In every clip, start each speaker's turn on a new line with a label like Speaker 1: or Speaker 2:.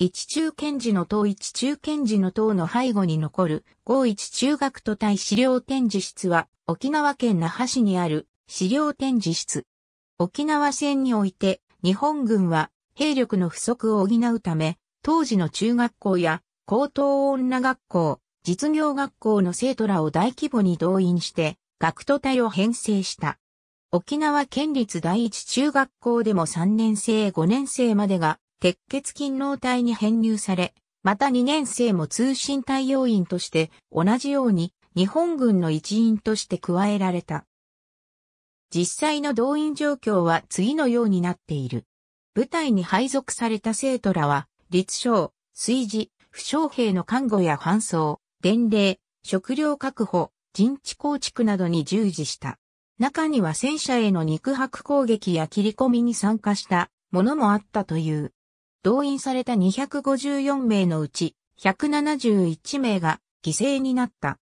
Speaker 1: 一中検寺の塔一中検寺の塔の背後に残る合一中学徒隊資料展示室は沖縄県那覇市にある資料展示室。沖縄戦において日本軍は兵力の不足を補うため当時の中学校や高等女学校、実業学校の生徒らを大規模に動員して学徒隊を編成した。沖縄県立第一中学校でも3年生5年生までが鉄血勤労隊に編入され、また2年生も通信隊要員として同じように日本軍の一員として加えられた。実際の動員状況は次のようになっている。部隊に配属された生徒らは、立証、炊事、負傷兵の看護や搬送、伝令、食料確保、陣地構築などに従事した。中には戦車への肉薄攻撃や切り込みに参加したものもあったという。動員された254名のうち171名が犠牲になった。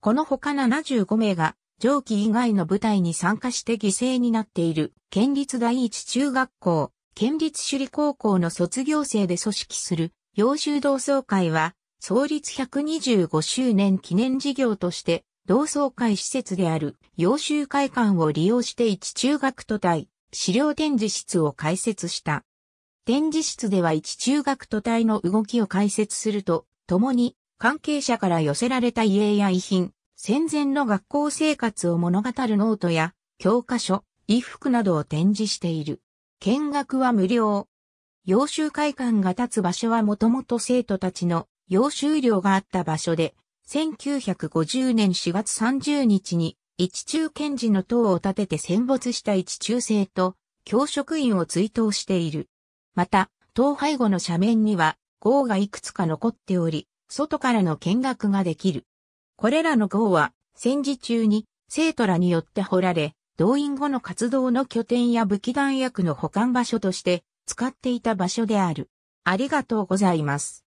Speaker 1: この他75名が上記以外の部隊に参加して犠牲になっている県立第一中学校、県立首里高校の卒業生で組織する洋州同窓会は創立125周年記念事業として同窓会施設である洋州会館を利用して一中学と対資料展示室を開設した。展示室では一中学徒体の動きを解説すると、共に関係者から寄せられた遺影や遺品、戦前の学校生活を物語るノートや教科書、衣服などを展示している。見学は無料。洋州会館が立つ場所はもともと生徒たちの洋州寮があった場所で、1950年4月30日に一中検事の塔を建てて戦没した一中生と教職員を追悼している。また、東廃後の斜面には、号がいくつか残っており、外からの見学ができる。これらの号は、戦時中に、生徒らによって掘られ、動員後の活動の拠点や武器弾薬の保管場所として、使っていた場所である。ありがとうございます。